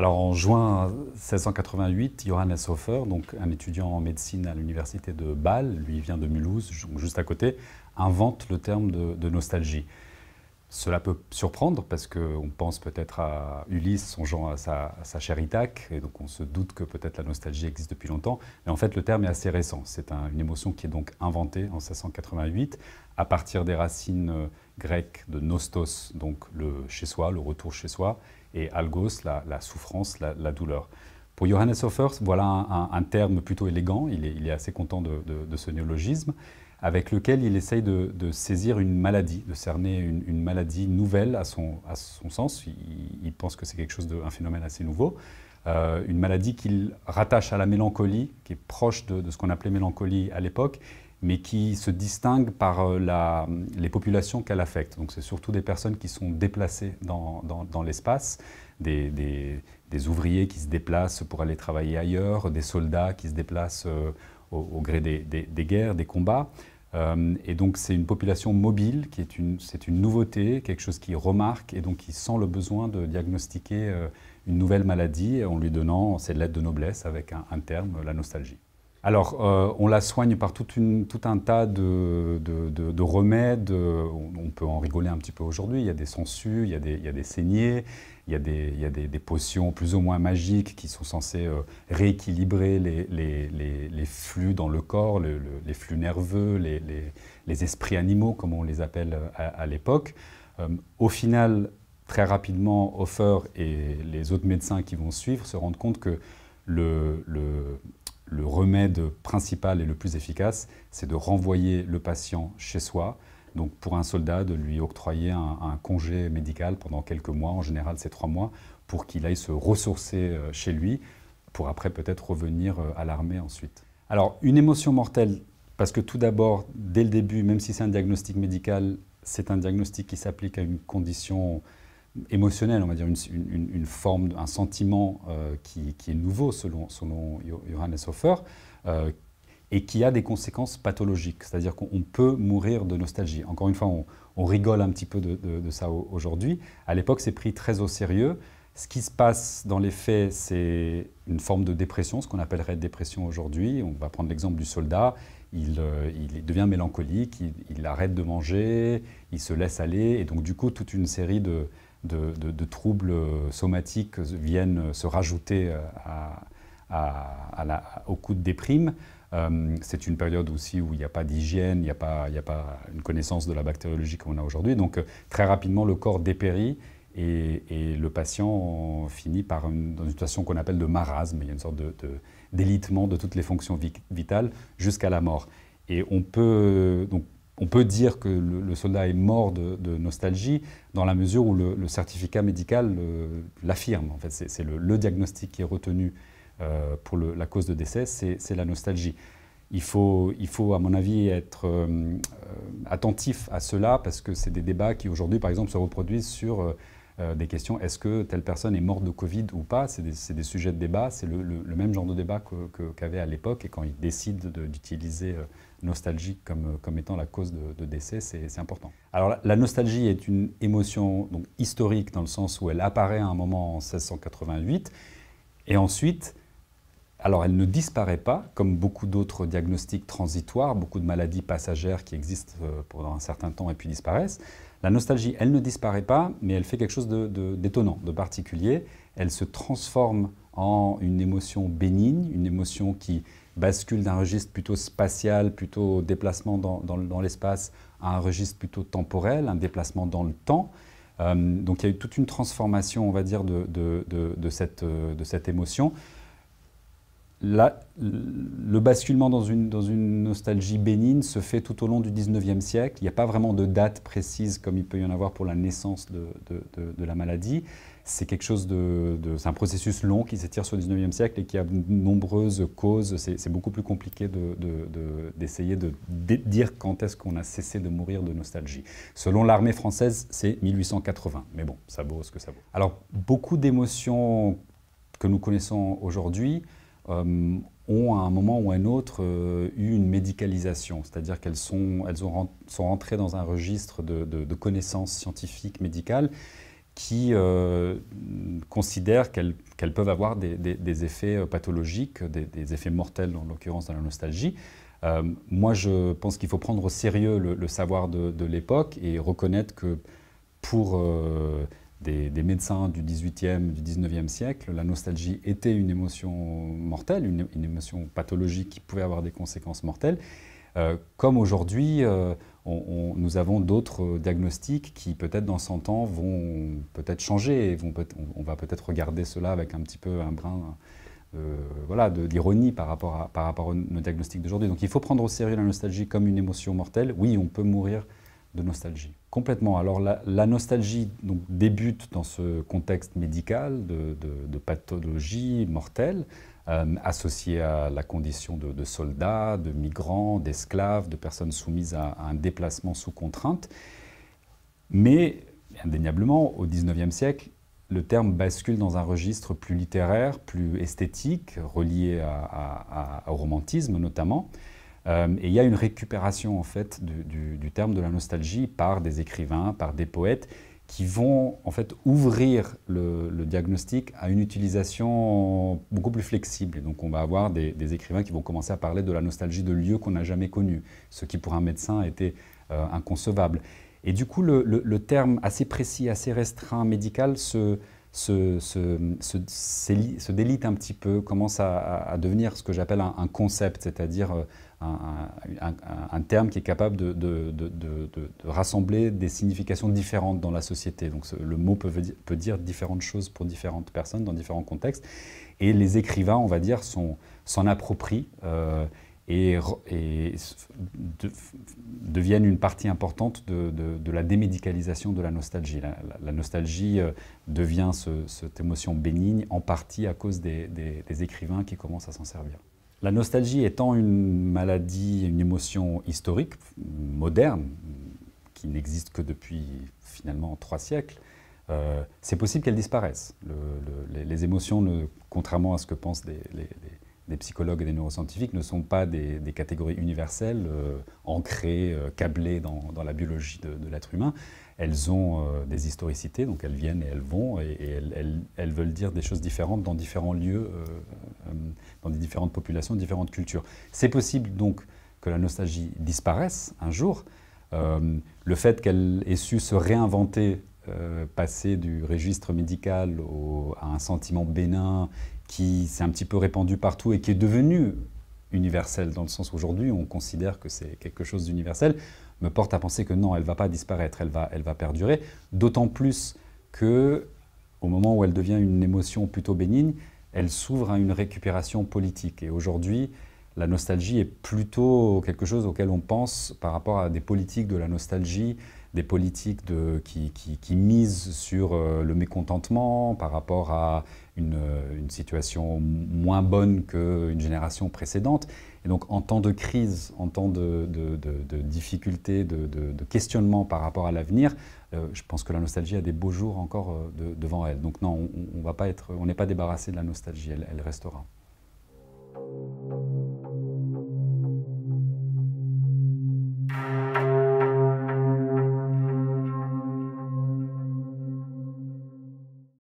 Alors en juin 1688, Johannes Hofer, donc un étudiant en médecine à l'université de Bâle, lui vient de Mulhouse, juste à côté, invente le terme de, nostalgie. Cela peut surprendre parce qu'on pense peut-être à Ulysse songeant à sa, chère Ithaque, et donc on se doute que peut-être la nostalgie existe depuis longtemps. Mais en fait, le terme est assez récent. C'est une émotion qui est donc inventée en 1688 à partir des racines euh, grecques de nostos, donc le chez soi, le retour chez soi, et algos, la, souffrance, la, douleur. Pour Johannes Hofer, voilà un, terme plutôt élégant, il est, assez content de, ce néologisme, avec lequel il essaye de, saisir une maladie, de cerner une, maladie nouvelle à son, à son sens. Il, pense que c'est quelque chose un phénomène assez nouveau. Euh, une maladie qu'il rattache à la mélancolie, qui est proche de ce qu'on appelait mélancolie à l'époque, mais qui se distingue par euh, les populations qu'elle affecte. Donc c'est surtout des personnes qui sont déplacées dans, l'espace, des, ouvriers qui se déplacent pour aller travailler ailleurs, des soldats qui se déplacent euh, au, gré des, guerres, des combats. Euh, et donc c'est une population mobile qui est une, c'est une nouveauté, quelque chose qui remarque et donc qui sent le besoin de diagnostiquer une nouvelle maladie en lui donnant cette lettre de noblesse avec un terme, la nostalgie alors, euh, on la soigne par tout, un tas de, remèdes. On peut en rigoler un petit peu aujourd'hui. Il y a des sangsues, il y a des, il saignées, il y a, des, potions plus ou moins magiques qui sont censées euh, rééquilibrer les, flux dans le corps, les flux nerveux, les, esprits animaux, comme on les appelle euh, à, l'époque. au final, très rapidement, Hofer et les autres médecins qui vont suivre se rendent compte que le le remède principal et le plus efficace, c'est de renvoyer le patient chez soi. Donc pour un soldat, de lui octroyer un, congé médical pendant quelques mois, en général c'est trois mois, pour qu'il aille se ressourcer euh, chez lui, pour après peut-être revenir euh, à l'armée ensuite. Alors une émotion mortelle, parce que tout d'abord, dès le début, même si c'est un diagnostic médical, c'est un diagnostic qui s'applique à une condition émotionnel, on va dire, une, forme, un sentiment euh, qui, est nouveau selon, selon Johannes Hofer euh, et qui a des conséquences pathologiques. C'est-à-dire qu'on peut mourir de nostalgie. Encore une fois, on, rigole un petit peu de, ça aujourd'hui. À l'époque, c'est pris très au sérieux. Ce qui se passe dans les faits, c'est une forme de dépression, ce qu'on appellerait dépression aujourd'hui. On va prendre l'exemple du soldat. Il, euh, devient mélancolique, il, arrête de manger, il se laisse aller, et donc du coup, toute une série de, de, troubles somatiques viennent se rajouter euh, au coup de déprime. Euh, c'est une période aussi où il n'y a pas d'hygiène, il n'y a, a, pas une connaissance de la bactériologie qu'on a aujourd'hui. Donc euh, très rapidement, le corps dépérit et, le patient finit par une, dans une situation qu'on appelle de marasme. Il y a une sorte de, d'élitement de toutes les fonctions vitales jusqu'à la mort. Et on peut donc on peut dire que le, soldat est mort de, nostalgie dans la mesure où le, certificat médical euh, l'affirme. En fait, c'est le, diagnostic qui est retenu euh, pour la cause de décès, c'est la nostalgie. Il faut, il faut, à mon avis, être euh, attentif à cela parce que c'est des débats qui aujourd'hui, par exemple, se reproduisent sur euh, des questions est-ce que telle personne est morte de Covid ou pas C'est des, sujets de débat, c'est le, même genre de débat qu'avait à l'époque. Et quand ils décident d'utiliser euh, nostalgie euh, comme, étant la cause de, décès, c'est important. Alors la, nostalgie est une émotion donc, historique dans le sens où elle apparaît à un moment en 1688. Et ensuite, alors elle ne disparaît pas, comme beaucoup d'autres diagnostics transitoires, beaucoup de maladies passagères qui existent pendant un certain temps et puis disparaissent. La nostalgie, elle ne disparaît pas, mais elle fait quelque chose d'étonnant, de, particulier. Elle se transforme en une émotion bénigne, une émotion qui bascule d'un registre plutôt spatial, plutôt déplacement dans, l'espace, à un registre plutôt temporel, un déplacement dans le temps. Euh, donc il y a eu toute une transformation, on va dire, de, euh, cette émotion la, le basculement dans une, nostalgie bénigne se fait tout au long du 19e siècle. Il n'y a pas vraiment de date précise comme il peut y en avoir pour la naissance de, la maladie. C'est quelque chose de, c'est un processus long qui s'étire sur le 19e siècle et qui a de nombreuses causes. C'est, beaucoup plus compliqué d'essayer de, dire quand est-ce qu'on a cessé de mourir de nostalgie. Selon l'armée française, c'est 1880. Mais bon, ça vaut ce que ça vaut. Alors, beaucoup d'émotions que nous connaissons aujourd'hui, euh, ont à un moment ou à un autre euh, eu une médicalisation, c'est-à-dire qu'elles sont, elles ont, sont rentrées dans un registre de, connaissances scientifiques, médicales, qui euh, considèrent qu'elles peuvent avoir des, effets euh, pathologiques, des, effets mortels en l'occurrence dans la nostalgie. moi, je pense qu'il faut prendre au sérieux le, savoir de, l'époque et reconnaître que pour des, médecins du 18e, du 19e siècle, la nostalgie était une émotion mortelle, une, émotion pathologique qui pouvait avoir des conséquences mortelles. Euh, comme aujourd'hui, euh, nous avons d'autres diagnostics qui, peut-être dans 100 ans, vont peut-être changer. Et on, va peut-être regarder cela avec un petit peu un brin euh, voilà, d'ironie par rapport, à, nos diagnostics d'aujourd'hui. Donc il faut prendre au sérieux la nostalgie comme une émotion mortelle. Oui, on peut mourir de nostalgie. Complètement. Alors la, nostalgie débute dans ce contexte médical de, pathologie mortelle, euh, associée à la condition de, soldats, de migrants, d'esclaves, de personnes soumises à, un déplacement sous contrainte. Mais indéniablement, au XIXe siècle, le terme bascule dans un registre plus littéraire, plus esthétique, relié au romantisme notamment. Euh, et il y a une récupération en fait du, terme de la nostalgie par des écrivains, par des poètes qui vont en fait ouvrir le, diagnostic à une utilisation beaucoup plus flexible. Donc on va avoir des, écrivains qui vont commencer à parler de la nostalgie de lieux qu'on n'a jamais connus, ce qui pour un médecin était euh, inconcevable. Et du coup le, le, terme assez précis, assez restreint médical se, se, se, délite un petit peu, commence à, devenir ce que j'appelle un, concept, c'est-à-dire euh, un, terme qui est capable de, de, rassembler des significations différentes dans la société. Donc le mot peut, peut, dire différentes choses pour différentes personnes dans différents contextes. Et les écrivains, on va dire, s'en approprient. Euh, et, deviennent une partie importante de, la démédicalisation de la nostalgie. La, nostalgie euh, devient cette émotion bénigne en partie à cause des, écrivains qui commencent à s'en servir. La nostalgie étant une maladie, une émotion historique, moderne, qui n'existe que depuis finalement trois siècles, euh, c'est possible qu'elle disparaisse. les, émotions, contrairement à ce que pensent les, les des psychologues et des neuroscientifiques ne sont pas des, catégories universelles euh, ancrées, euh, câblées dans, la biologie de, l'être humain. Elles ont euh, des historicités, donc elles viennent et elles vont, et, elles, veulent dire des choses différentes dans différents lieux, dans différentes populations, différentes cultures. C'est possible donc que la nostalgie disparaisse un jour. le fait qu'elle ait su se réinventer passer du registre médical à un sentiment bénin qui s'est un petit peu répandu partout et qui est devenue universelle, dans le sens aujourd'hui on considère que c'est quelque chose d'universel, me porte à penser que non, elle va pas disparaître, elle va, elle va perdurer, d'autant plus que au moment où elle devient une émotion plutôt bénigne, elle s'ouvre à une récupération politique. Et aujourd'hui, la nostalgie est plutôt quelque chose auquel on pense par rapport à des politiques de la nostalgie des politiques qui, misent sur euh, le mécontentement par rapport à une, euh, situation moins bonne qu'une génération précédente. Et donc en temps de crise, en temps de, de, difficultés, de, questionnement par rapport à l'avenir, euh, je pense que la nostalgie a des beaux jours encore devant elle. Donc non, on n'est pas, débarrassé de la nostalgie, elle restera.